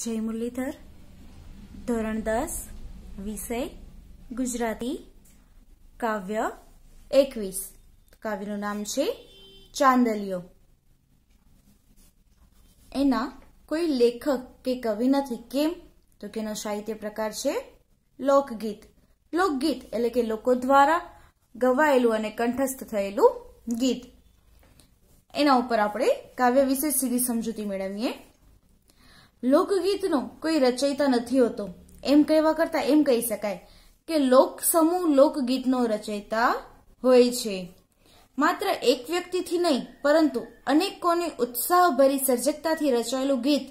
જય મુરલીધર ધોરણ દસ વિષય ગુજરાતી કાવ્ય એકવીસ કાવ્યનું નામ છે ચાંદલિયો એના કોઈ લેખક કે કવિ નથી કેમ તો કેનો સાહિત્ય પ્રકાર છે લોકગીત લોકગીત એટલે કે લોકો દ્વારા ગવાયેલું અને કંઠસ્થ થયેલું ગીત એના ઉપર આપણે કાવ્ય વિશે સીધી સમજૂતી મેળવીએ લોકગીતનો કોઈ રચયિતા નથી હોતો એમ કહેવા કરતા એમ કહી શકાય કે લોક સમૂહ લોકગીતનો રચયિતા હોય છે માત્ર એક વ્યક્તિથી નહીં પરંતુ અનેકોની ઉત્સાહભરી સર્જકતાથી રચાયેલું ગીત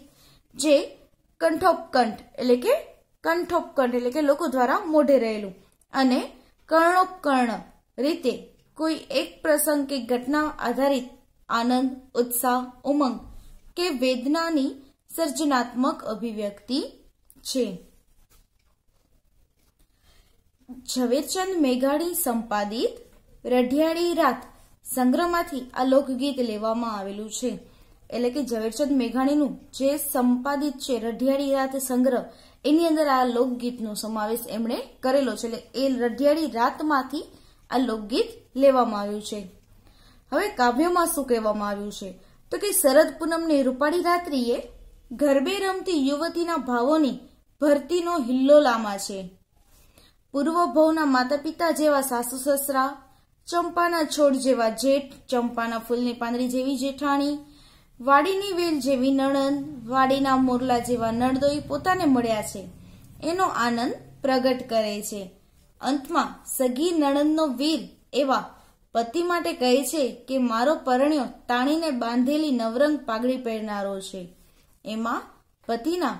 જે કંઠોપકંઠ એટલે કે કંઠોપકંઠ એટલે કે લોકો દ્વારા મોઢે રહેલું અને કર્ણોપકર્ણ રીતે કોઈ એક પ્રસંગ કે ઘટના આધારિત આનંદ ઉત્સાહ ઉમંગ કે વેદનાની સર્જનાત્મક અભિવ્યક્તિ છે ઝવેરચંદ મેઘાણી સંપાદિત રઢિયાળી રાત સંગ્રહમાંથી આ લોકગીત લેવામાં આવેલું છે એટલે કે ઝવેરચંદ મેઘાણીનું જે સંપાદિત છે રઢિયાળી રાત સંગ્રહ એની અંદર આ લોકગીતનો સમાવેશ એમણે કરેલો છે એટલે એ રઢિયાળી રાતમાંથી આ લોકગીત લેવામાં આવ્યું છે હવે કાવ્યમાં શું કહેવામાં આવ્યું છે તો કે શરદ પૂનમની રૂપાળી રાત્રિએ ગરબે રમતી યુવતીના ભાવોની ભરતીનો હિલ્લો લામા છે પૂર્વ ભવના માતા પિતા જેવા સાસુ સસરા ચંપાના છોડ જેવા જેઠ ચંપાના ફૂલની પાંદરી જેવી જેઠાણી વાડીની વેલ જેવી નણંદ વાડીના મોરલા જેવા નળદોઈ પોતાને મળ્યા છે એનો આનંદ પ્રગટ કરે છે અંતમાં સગી નણંદનો વીર એવા પતિ માટે કહે છે કે મારો પરણ્યો તાણીને બાંધેલી નવરંગ પાઘડી પહેરનારો છે એમાં પતિના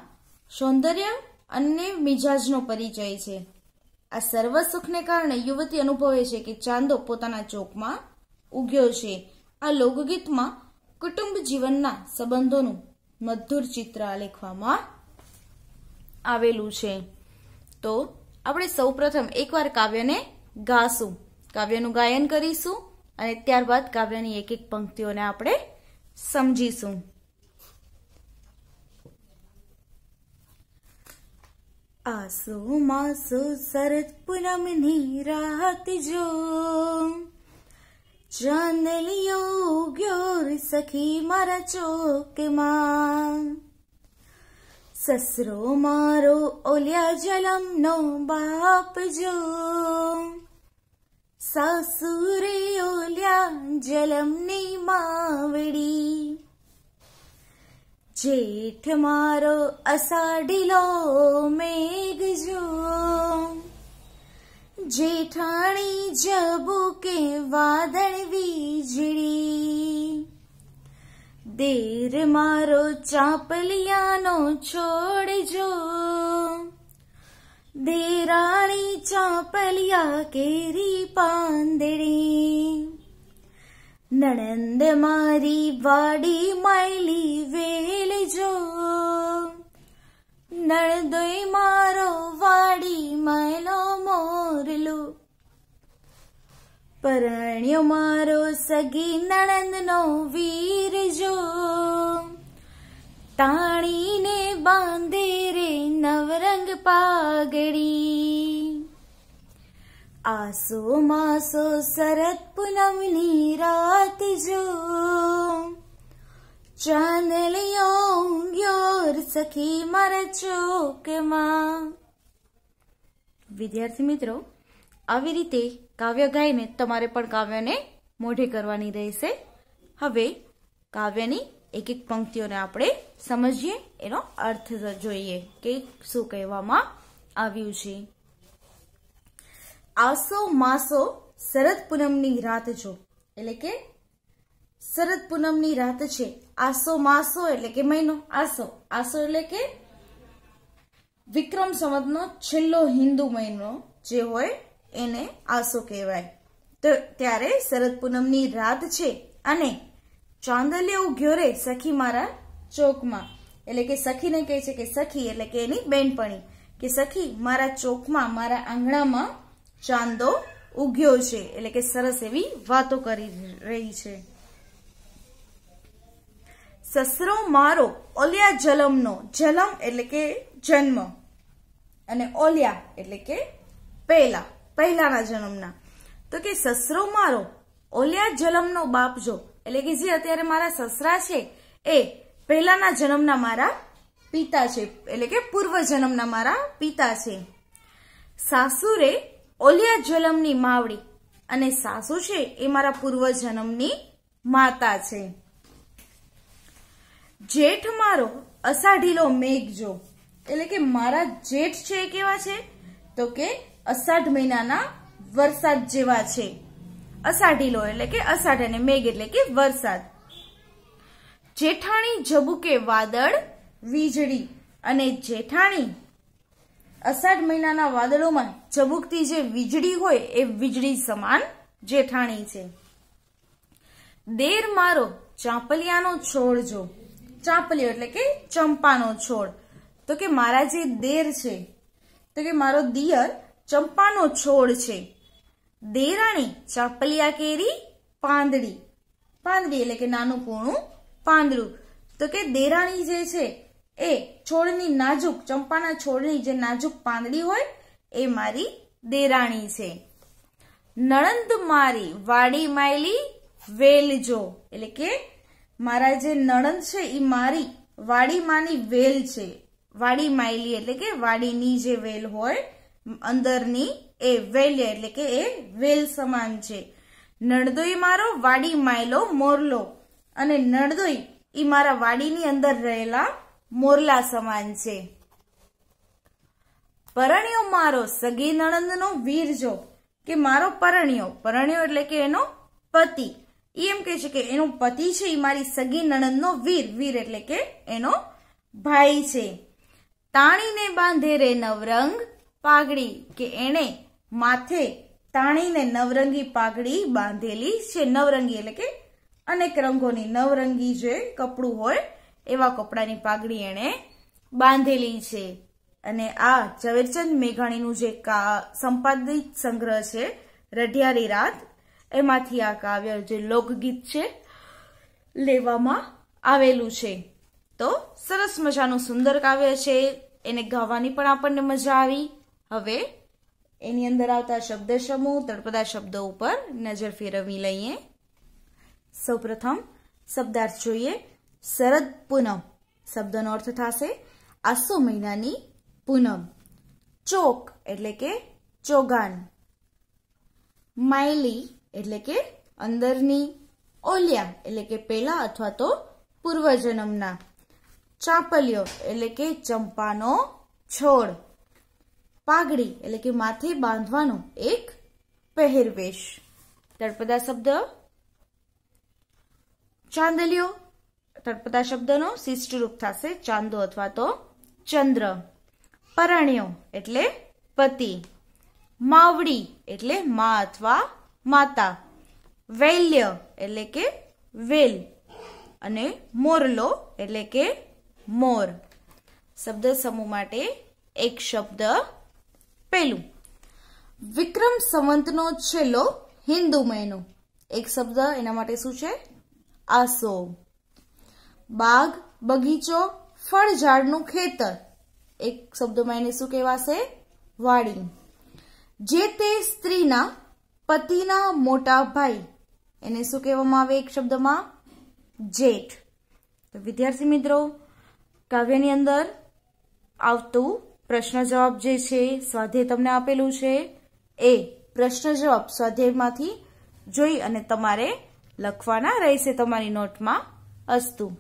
સૌંદર્ય અને મિજાજનો પરિચય છે આ સર્વ સુખને કારણે યુવતી અનુભવે છે કે ચાંદો પોતાના ચોકમાં ઉગ્યો છે આ લોકગીતમાં કુટુંબ જીવનના સંબંધોનું મધુર ચિત્ર આલેખવામાં આવેલું છે તો આપણે સૌપ્રથમ એકવાર કાવ્યને ગાશું કાવ્યનું ગાયન કરીશું અને ત્યારબાદ કાવ્યની એક એક પંક્તિઓને આપણે સમજીશું आसु मासु सरत् राहति जो चन्दलियो ग्योरि सखी मरचोकि मा ससरो मारो ओल्या जलम् नो बाप जो, ससुरे ओल्या जलम् नी माविडी જેઠ મારો અસાડીલો મેઘ જો જેઠાણી જબુ કે વાદળ વીજળી દેર મારો ચાપલિયાનો છોડજો દેરાણી ચાપલિયા કેરી પાંદડી નણંદ મારી વાડી માયલી વે નળદોઈ મારો વાડી મયલો મોરલું પરણ્યો મારો સગી નણંદનો વીર જો તાણીને બાંધે રે નવરંગ પાઘડી આસો માસો શરદ પૂનમની રાત જો ચાંદલિયોં યોર સખી મારા ચોકમાં વિદ્યાર્થી મિત્રો આવી રીતે કાવ્ય ગાઈને તમારે પણ કાવ્યને મોઢે કરવાની રહેશે હવે કાવ્યની એક એક પંક્તિઓને આપણે સમજીએ એનો અર્થ જોઈએ કે શું કહેવામાં આવ્યું છે આસો માસો શરદ પૂનમની રાત જો એટલે કે શરદ પૂનમની રાત છે આસો માસો એટલે કે મહિનો આસો આસો એટલે કે વિક્રમ સંવતનો છેલ્લો હિન્દુ મહિનો જે હોય એને આસો કહેવાય તો ત્યારે શરદ પૂનમની રાત છે અને ચાંદલિયો ઉગ્યો રે સખી મારા ચોકમાં એટલે કે સખીને કહે છે કે સખી એટલે કે એની બેનપણી કે સખી મારા ચોકમાં મારા આંગણામાં ચાંદો ઉગ્યો છે એટલે કે સરસ એવી વાતો કરી રહી છે સસરો મારો ઓલિયા જલમનો જલમ એટલે કે જન્મ અને ઓલિયા એટલે કે પહેલા પહેલાના જન્મના તો કે સસરો મારો ઓલિયા જલમનો બાપજો એટલે કે જે અત્યારે મારા સસરા છે એ પહેલાના જન્મના મારા પિતા છે એટલે કે પૂર્વ જન્મના મારા પિતા છે સાસુરે ઓલિયા જલમની માવડી અને સાસુ છે એ મારા પૂર્વ જન્મની માતા છે જેઠ મારો અષાઢીલો મેઘ જો એટલે કે મારા જેઠ છે એ કેવા છે તો કે અષાઢ મહિનાના વરસાદ જેવા છે અષાઢીલો એટલે કે અષાઢ અને મેઘ એટલે કે વરસાદ જેઠાણી જબુકે વાદળ વીજળી અને જેઠાણી અષાઢ મહિનાના વાદળોમાં ઝબુકતી જે વીજળી હોય એ વીજળી સમાન જેઠાણી છે દેર મારો ચાંપલિયાનો છોડ જો ચાંપલિયો એટલે કે ચંપાનો છોડ તો કે મારા જે દેર છે તો કે મારો દિયર ચંપાનો છોડ છે દેરાણી ચાંપલિયા કેરી પાંદડી પાંદડી એટલે કે નાનું પૂણું પાંદડું તો કે દેરાણી જે છે એ છોડની નાજુક ચંપાના છોડની જે નાજુક પાંદડી હોય એ મારી દેરાણી છે નણંદ મારી વાડી માયલી વેલજો એટલે કે મારા જે નણંદ છે એ મારી વાડી વેલ છે વાડી માયલી એટલે કે વાડીની જે વેલ હોય અંદરની એ વેલ એટલે કે એ વેલ સમાન છે નળદોઈ મારો વાડી માયલો મોરલો અને નળદોઈ એ મારા વાડીની અંદર રહેલા મોરલા સમાન છે પરણ્યો મારો સગી નણંદનો વીરજો કે મારો પરણ્યો પરણ્યો એટલે કે એનો પતિ એ એમ કહે છે કે એનો પતિ છે એ મારી સગી નણંદનો વીર વીર એટલે કે એનો ભાઈ છે તાણીને બાંધે રે નવરંગ પાઘડી કે એણે માથે તાણીને નવરંગી પાઘડી બાંધેલી છે નવરંગી એટલે કે અનેક રંગોની નવરંગી જે કપડું હોય એવા કપડાની પાઘડી એણે બાંધેલી છે અને આ ઝવેરચંદ મેઘાણીનું જે સંપાદિત સંગ્રહ છે રઢિયારી રાત એમાંથી આ કાવ્ય જે લોકગીત છે લેવામાં આવેલું છે તો સરસ મજાનું સુંદર કાવ્ય છે એને ગાવાની પણ આપણને મજા આવી હવે એની અંદર આવતા શબ્દ સમૂહ તળપદા શબ્દો ઉપર નજર ફેરવી લઈએ સૌપ્રથમ શબ્દાર્થ જોઈએ શરદ પૂનમ શબ્દનો અર્થ થશે આસો મહિનાની પૂનમ ચોક એટલે કે ચોગાન માયલી એટલે કે અંદરની ઓલિયા એટલે કે પેલા અથવા તો પૂર્વજન્મના ચાંપલિયો એટલે કે ચંપાનો છોડ પાઘડી એટલે કે માથે બાંધવાનો એક પહેરવેશ તળપદા શબ્દ ચાંદલિયો તળપદા શબ્દનો શિષ્ટ રૂપ થશે ચાંદો અથવા તો ચંદ્ર પરણ્યો એટલે પતિ માવડી એટલે મા અથવા માતા વૈલ્ય એટલે કે વેલ અને મોરલો એટલે કે મોર શબ્દ સમૂહ માટે એક શબ્દ પેલું વિક્રમ સંવંતનો છેલ્લો હિન્દુ મહિનો એક શબ્દ એના માટે શું છે આસો બાગ બગીચો ફળ ઝાડનું ખેતર એક શબ્દમાં એને શું કહેવાશે વાડી જે તે સ્ત્રીના પતિના મોટા ભાઈ એને શું કહેવામાં આવે એક શબ્દમાં જેઠ તો વિદ્યાર્થી મિત્રો કાવ્યની અંદર આવતું પ્રશ્ન જવાબ જે છે સ્વાધ્યાય તમને આપેલું છે એ પ્રશ્ન જવાબ સ્વાધ્યાયમાંથી જોઈ અને તમારે લખવાના રહેશે તમારી નોટમાં અસ્તું